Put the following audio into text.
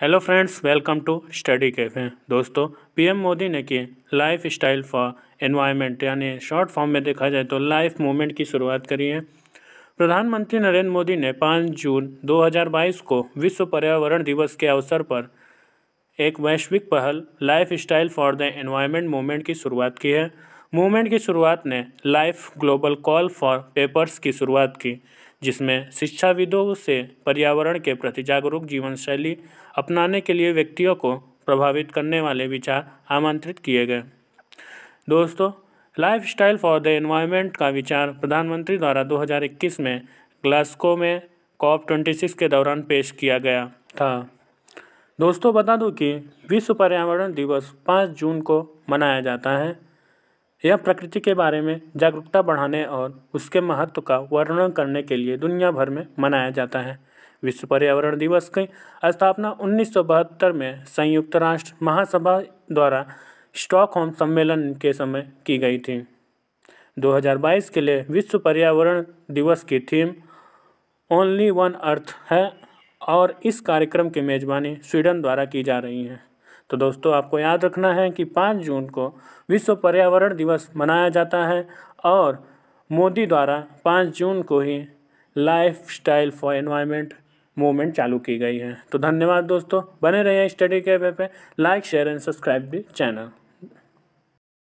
hello friends welcome to study cafe दोस्तों PM Modi ने की लाइफ स्टाइल फॉर एनवायरनमेंट यानी शॉर्ट फॉर्म में देखा जाए तो लाइफ मूवमेंट की शुरुआत करी है प्रधानमंत्री नरेंद्र मोदी ने 5 जून 2022 को विश्व पर्यावरण दिवस के अवसर पर एक वैश्विक पहल life style for the environment movement की शुरुआत की है मूवमेंट की शुरुआत ने life global call for papers की शुरुआत की जिसमें शिक्षाविदों से पर्यावरण के प्रति जागरूक जीवन शैली अपनाने के लिए व्यक्तियों को प्रभावित करने वाले विचार आमंत्रित किए गए दोस्तों life style for the environment का विचार प्रधानमंत्री द्वारा 2021 में ग्लास्को में कॉप 26 के दौरान पेश किया गया था दोस्तों बता दूं कि विश्व पर्यावरण दिवस 5 जून को मनाया जाता है यह प्रकृति के बारे में जागरूकता बढ़ाने और उसके महत्व का वर्णन करने के लिए दुनिया भर में मनाया जाता है विश्व पर्यावरण दिवस की स्थापना उन्नीस में संयुक्त राष्ट्र महासभा द्वारा स्टॉकहोम सम्मेलन के समय की गई थी 2022 के लिए विश्व पर्यावरण दिवस की थीम ओनली वन अर्थ है और इस कार्यक्रम की मेज़बानी स्वीडन द्वारा की जा रही है तो दोस्तों आपको याद रखना है कि पाँच जून को विश्व पर्यावरण दिवस मनाया जाता है और मोदी द्वारा पाँच जून को ही life style for environment movement चालू की गई है तो धन्यवाद दोस्तों बने रहिए स्टडी के पे लाइक शेयर एंड सब्सक्राइब भी चैनल